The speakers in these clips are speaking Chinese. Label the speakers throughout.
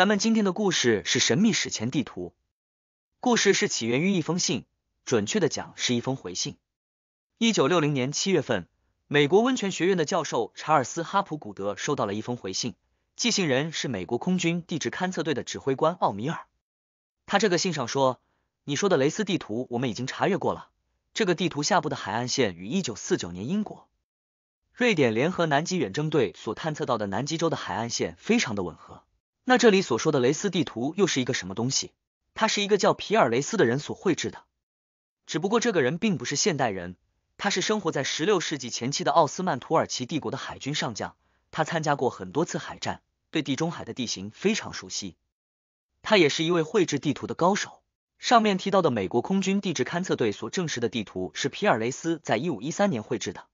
Speaker 1: 咱们今天的故事是神秘史前地图。故事是起源于一封信，准确的讲是一封回信。一九六零年七月份，美国温泉学院的教授查尔斯哈普古德收到了一封回信，寄信人是美国空军地质勘测队的指挥官奥米尔。他这个信上说：“你说的雷斯地图，我们已经查阅过了。这个地图下部的海岸线与一九四九年英国、瑞典联合南极远征队所探测到的南极洲的海岸线非常的吻合。”那这里所说的雷斯地图又是一个什么东西？它是一个叫皮尔雷斯的人所绘制的，只不过这个人并不是现代人，他是生活在十六世纪前期的奥斯曼土耳其帝国的海军上将，他参加过很多次海战，对地中海的地形非常熟悉，他也是一位绘制地图的高手。上面提到的美国空军地质勘测队所证实的地图是皮尔雷斯在一五一三年绘制的，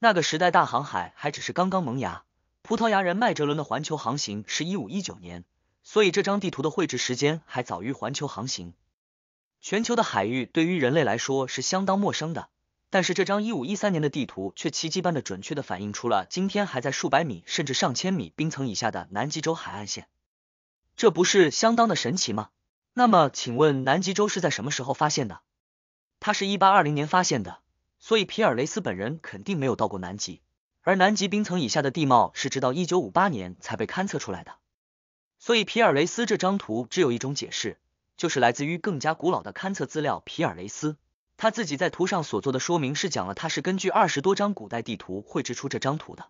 Speaker 1: 那个时代大航海还只是刚刚萌芽。葡萄牙人麦哲伦的环球航行是一五一九年，所以这张地图的绘制时间还早于环球航行。全球的海域对于人类来说是相当陌生的，但是这张一五一三年的地图却奇迹般的准确的反映出了今天还在数百米甚至上千米冰层以下的南极洲海岸线，这不是相当的神奇吗？那么，请问南极洲是在什么时候发现的？它是一八二零年发现的，所以皮尔雷斯本人肯定没有到过南极。而南极冰层以下的地貌是直到一九五八年才被勘测出来的，所以皮尔雷斯这张图只有一种解释，就是来自于更加古老的勘测资料。皮尔雷斯他自己在图上所做的说明是讲了，他是根据二十多张古代地图绘制出这张图的，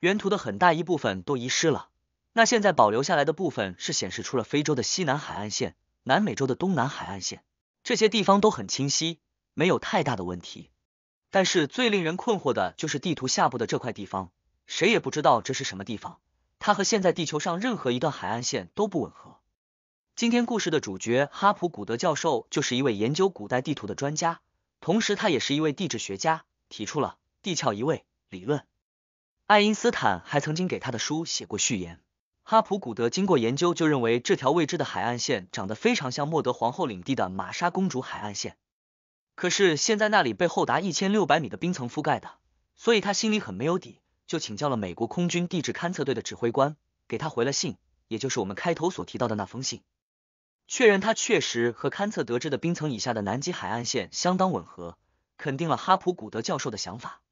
Speaker 1: 原图的很大一部分都遗失了，那现在保留下来的部分是显示出了非洲的西南海岸线、南美洲的东南海岸线，这些地方都很清晰，没有太大的问题。但是最令人困惑的就是地图下部的这块地方，谁也不知道这是什么地方，它和现在地球上任何一段海岸线都不吻合。今天故事的主角哈普古德教授就是一位研究古代地图的专家，同时他也是一位地质学家，提出了地壳移位理论。爱因斯坦还曾经给他的书写过序言。哈普古德经过研究就认为这条未知的海岸线长得非常像莫德皇后领地的玛莎公主海岸线。可是现在那里被厚达一千六百米的冰层覆盖的，所以他心里很没有底，就请教了美国空军地质勘测队的指挥官，给他回了信，也就是我们开头所提到的那封信，确认他确实和勘测得知的冰层以下的南极海岸线相当吻合，肯定了哈普古德教授的想法。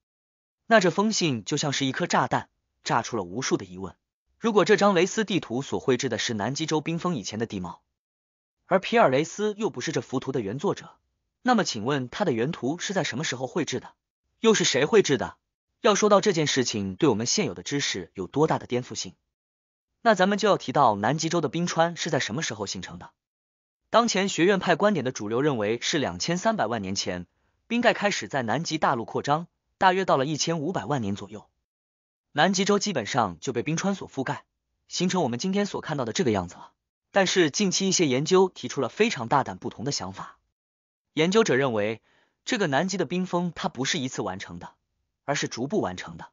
Speaker 1: 那这封信就像是一颗炸弹，炸出了无数的疑问。如果这张雷斯地图所绘制的是南极洲冰封以前的地貌，而皮尔雷斯又不是这幅图的原作者。那么，请问它的原图是在什么时候绘制的？又是谁绘制的？要说到这件事情对我们现有的知识有多大的颠覆性，那咱们就要提到南极洲的冰川是在什么时候形成的？当前学院派观点的主流认为是两千三百万年前，冰盖开始在南极大陆扩张，大约到了一千五百万年左右，南极洲基本上就被冰川所覆盖，形成我们今天所看到的这个样子了。但是近期一些研究提出了非常大胆不同的想法。研究者认为，这个南极的冰封它不是一次完成的，而是逐步完成的。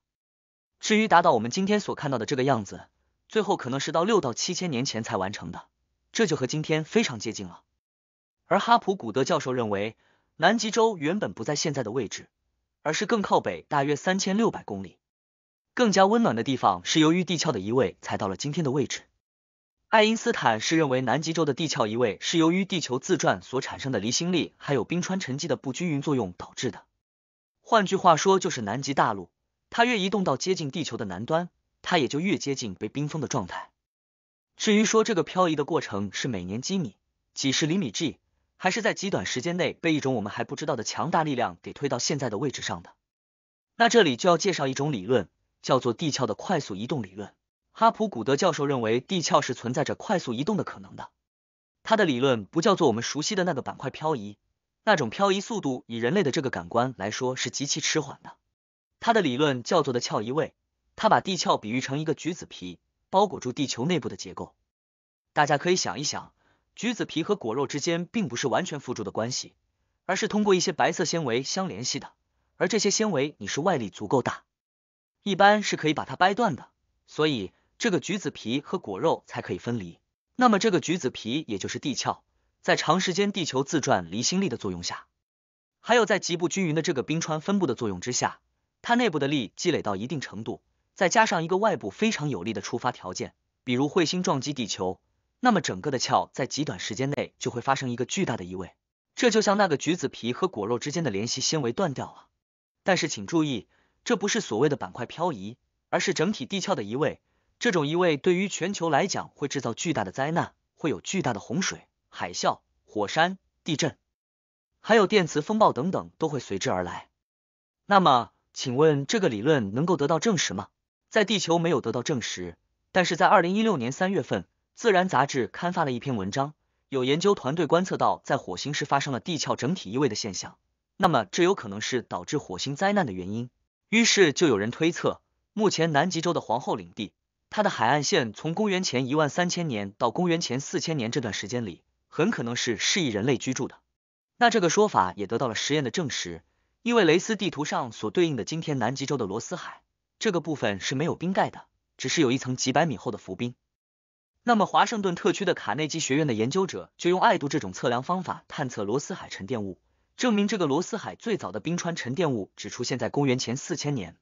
Speaker 1: 至于达到我们今天所看到的这个样子，最后可能是到六到七千年前才完成的，这就和今天非常接近了。而哈普古德教授认为，南极洲原本不在现在的位置，而是更靠北，大约三千六百公里。更加温暖的地方是由于地壳的移位，才到了今天的位置。爱因斯坦是认为南极洲的地壳移位是由于地球自转所产生的离心力，还有冰川沉积的不均匀作用导致的。换句话说，就是南极大陆它越移动到接近地球的南端，它也就越接近被冰封的状态。至于说这个漂移的过程是每年几米、几十厘米 g，还是在极短时间内被一种我们还不知道的强大力量给推到现在的位置上的，那这里就要介绍一种理论，叫做地壳的快速移动理论。哈普古德教授认为，地壳是存在着快速移动的可能的。他的理论不叫做我们熟悉的那个板块漂移，那种漂移速度以人类的这个感官来说是极其迟缓的。他的理论叫做的壳移位，他把地壳比喻成一个橘子皮，包裹住地球内部的结构。大家可以想一想，橘子皮和果肉之间并不是完全附着的关系，而是通过一些白色纤维相联系的。而这些纤维，你是外力足够大，一般是可以把它掰断的。所以。这个橘子皮和果肉才可以分离。那么这个橘子皮也就是地壳，在长时间地球自转离心力的作用下，还有在极不均匀的这个冰川分布的作用之下，它内部的力积累到一定程度，再加上一个外部非常有力的触发条件，比如彗星撞击地球，那么整个的壳在极短时间内就会发生一个巨大的移位。这就像那个橘子皮和果肉之间的联系纤维断掉了。但是请注意，这不是所谓的板块漂移，而是整体地壳的移位。这种移位对于全球来讲会制造巨大的灾难，会有巨大的洪水、海啸、火山、地震，还有电磁风暴等等都会随之而来。那么，请问这个理论能够得到证实吗？在地球没有得到证实，但是在二零一六年三月份，《自然》杂志刊发了一篇文章，有研究团队观测到在火星时发生了地壳整体移位的现象。那么这有可能是导致火星灾难的原因。于是就有人推测，目前南极洲的皇后领地。它的海岸线从公元前一万三千年到公元前四千年这段时间里，很可能是适宜人类居住的。那这个说法也得到了实验的证实，因为雷斯地图上所对应的今天南极洲的罗斯海这个部分是没有冰盖的，只是有一层几百米厚的浮冰。那么华盛顿特区的卡内基学院的研究者就用爱度这种测量方法探测罗斯海沉淀物，证明这个罗斯海最早的冰川沉淀物只出现在公元前四千年。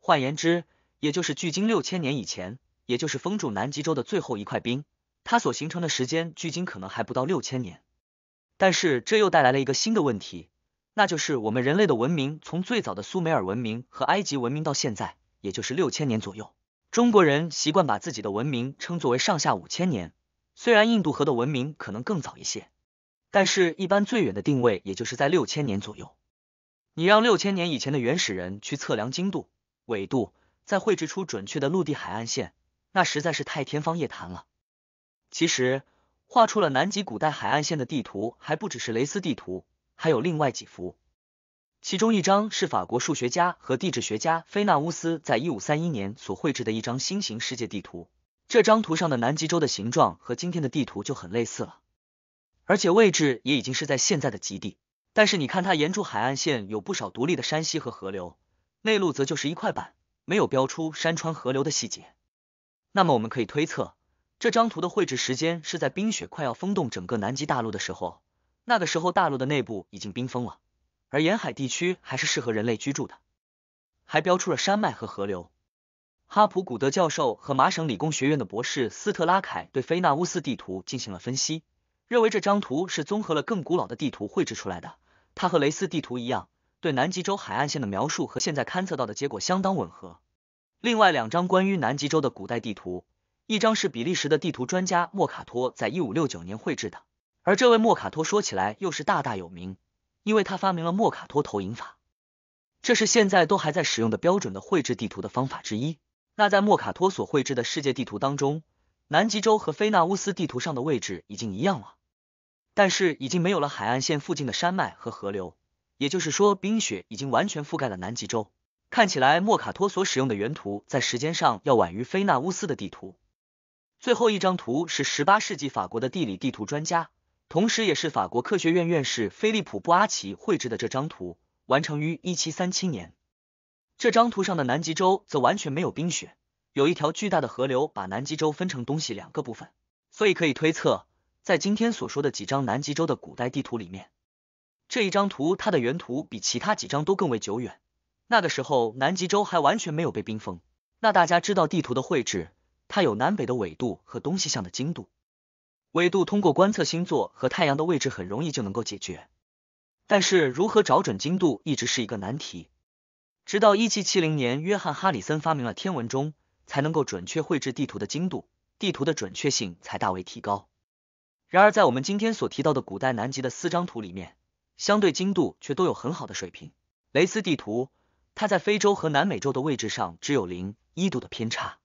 Speaker 1: 换言之，也就是距今六千年以前，也就是封住南极洲的最后一块冰，它所形成的时间距今可能还不到六千年。但是这又带来了一个新的问题，那就是我们人类的文明从最早的苏美尔文明和埃及文明到现在，也就是六千年左右。中国人习惯把自己的文明称作为上下五千年，虽然印度河的文明可能更早一些，但是一般最远的定位也就是在六千年左右。你让六千年以前的原始人去测量经度、纬度？再绘制出准确的陆地海岸线，那实在是太天方夜谭了。其实画出了南极古代海岸线的地图还不只是蕾丝地图，还有另外几幅。其中一张是法国数学家和地质学家菲纳乌斯在一五三一年所绘制的一张新型世界地图。这张图上的南极洲的形状和今天的地图就很类似了，而且位置也已经是在现在的极地。但是你看，它沿住海岸线有不少独立的山溪和河流，内陆则就是一块板。没有标出山川河流的细节，那么我们可以推测，这张图的绘制时间是在冰雪快要封冻整个南极大陆的时候。那个时候，大陆的内部已经冰封了，而沿海地区还是适合人类居住的。还标出了山脉和河流。哈普古德教授和麻省理工学院的博士斯特拉凯对菲纳乌斯地图进行了分析，认为这张图是综合了更古老的地图绘制出来的。它和雷斯地图一样。对南极洲海岸线的描述和现在勘测到的结果相当吻合。另外两张关于南极洲的古代地图，一张是比利时的地图专家莫卡托在1569年绘制的，而这位莫卡托说起来又是大大有名，因为他发明了莫卡托投影法，这是现在都还在使用的标准的绘制地图的方法之一。那在莫卡托所绘制的世界地图当中，南极洲和菲纳乌斯地图上的位置已经一样了，但是已经没有了海岸线附近的山脉和河流。也就是说，冰雪已经完全覆盖了南极洲。看起来，莫卡托所使用的原图在时间上要晚于菲纳乌斯的地图。最后一张图是十八世纪法国的地理地图专家，同时也是法国科学院院士菲利普·布阿奇绘制的这张图，完成于一七三七年。这张图上的南极洲则完全没有冰雪，有一条巨大的河流把南极洲分成东西两个部分。所以可以推测，在今天所说的几张南极洲的古代地图里面。这一张图，它的原图比其他几张都更为久远。那个时候，南极洲还完全没有被冰封。那大家知道地图的绘制，它有南北的纬度和东西向的经度。纬度通过观测星座和太阳的位置，很容易就能够解决。但是如何找准精度，一直是一个难题。直到一七七零年，约翰哈里森发明了天文钟，才能够准确绘制地图的精度，地图的准确性才大为提高。然而，在我们今天所提到的古代南极的四张图里面，相对精度却都有很好的水平。雷斯地图，它在非洲和南美洲的位置上只有零一度的偏差。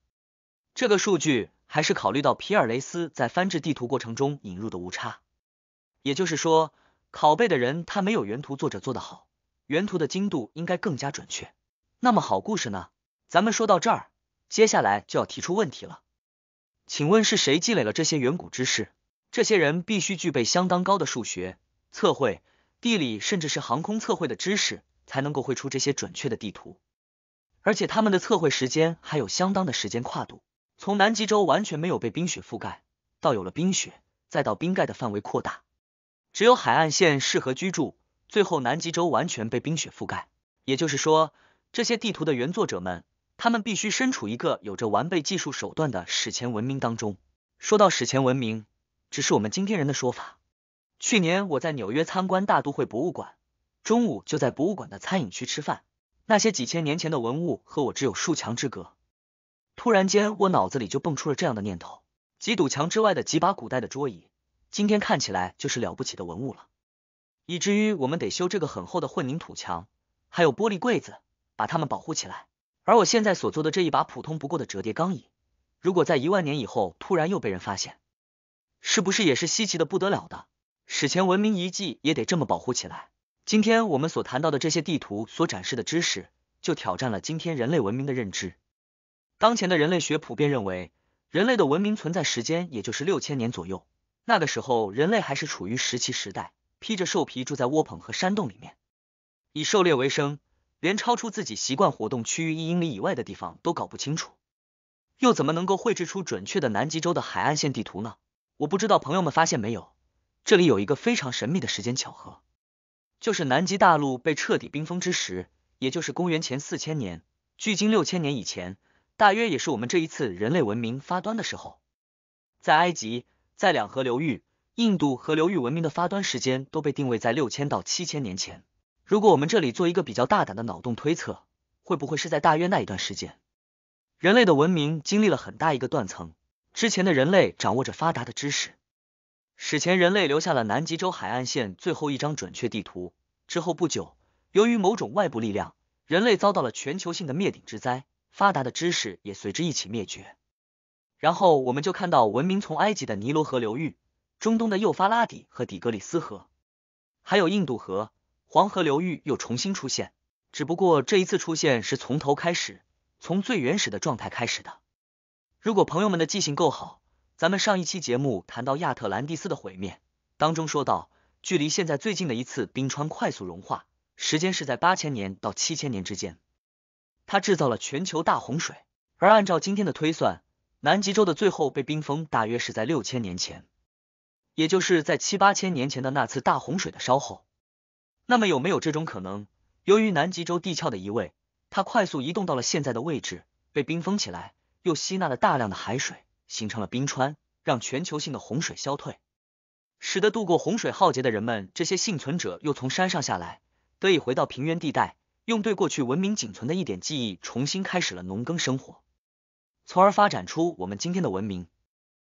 Speaker 1: 这个数据还是考虑到皮尔雷斯在翻制地图过程中引入的误差。也就是说，拷贝的人他没有原图作者做的好，原图的精度应该更加准确。那么好故事呢？咱们说到这儿，接下来就要提出问题了。请问是谁积累了这些远古知识？这些人必须具备相当高的数学测绘。地理甚至是航空测绘的知识，才能够绘出这些准确的地图。而且他们的测绘时间还有相当的时间跨度，从南极洲完全没有被冰雪覆盖，到有了冰雪，再到冰盖的范围扩大，只有海岸线适合居住，最后南极洲完全被冰雪覆盖。也就是说，这些地图的原作者们，他们必须身处一个有着完备技术手段的史前文明当中。说到史前文明，只是我们今天人的说法。去年我在纽约参观大都会博物馆，中午就在博物馆的餐饮区吃饭。那些几千年前的文物和我只有数墙之隔。突然间，我脑子里就蹦出了这样的念头：几堵墙之外的几把古代的桌椅，今天看起来就是了不起的文物了。以至于我们得修这个很厚的混凝土墙，还有玻璃柜子，把它们保护起来。而我现在所做的这一把普通不过的折叠钢椅，如果在一万年以后突然又被人发现，是不是也是稀奇的不得了的？史前文明遗迹也得这么保护起来。今天我们所谈到的这些地图所展示的知识，就挑战了今天人类文明的认知。当前的人类学普遍认为，人类的文明存在时间也就是六千年左右。那个时候，人类还是处于石器时代，披着兽皮住在窝棚和山洞里面，以狩猎为生，连超出自己习惯活动区域一英里以外的地方都搞不清楚，又怎么能够绘制出准确的南极洲的海岸线地图呢？我不知道朋友们发现没有。这里有一个非常神秘的时间巧合，就是南极大陆被彻底冰封之时，也就是公元前四千年，距今六千年以前，大约也是我们这一次人类文明发端的时候。在埃及、在两河流域、印度河流域文明的发端时间都被定位在六千到七千年前。如果我们这里做一个比较大胆的脑洞推测，会不会是在大约那一段时间，人类的文明经历了很大一个断层？之前的人类掌握着发达的知识。史前人类留下了南极洲海岸线最后一张准确地图。之后不久，由于某种外部力量，人类遭到了全球性的灭顶之灾，发达的知识也随之一起灭绝。然后，我们就看到文明从埃及的尼罗河流域、中东的幼发拉底和底格里斯河，还有印度河、黄河流域又重新出现。只不过这一次出现是从头开始，从最原始的状态开始的。如果朋友们的记性够好。咱们上一期节目谈到亚特兰蒂斯的毁灭当中，说到距离现在最近的一次冰川快速融化，时间是在八千年到七千年之间，它制造了全球大洪水。而按照今天的推算，南极洲的最后被冰封大约是在六千年前，也就是在七八千年前的那次大洪水的稍后。那么有没有这种可能？由于南极洲地壳的移位，它快速移动到了现在的位置，被冰封起来，又吸纳了大量的海水。形成了冰川，让全球性的洪水消退，使得度过洪水浩劫的人们，这些幸存者又从山上下来，得以回到平原地带，用对过去文明仅存的一点记忆，重新开始了农耕生活，从而发展出我们今天的文明。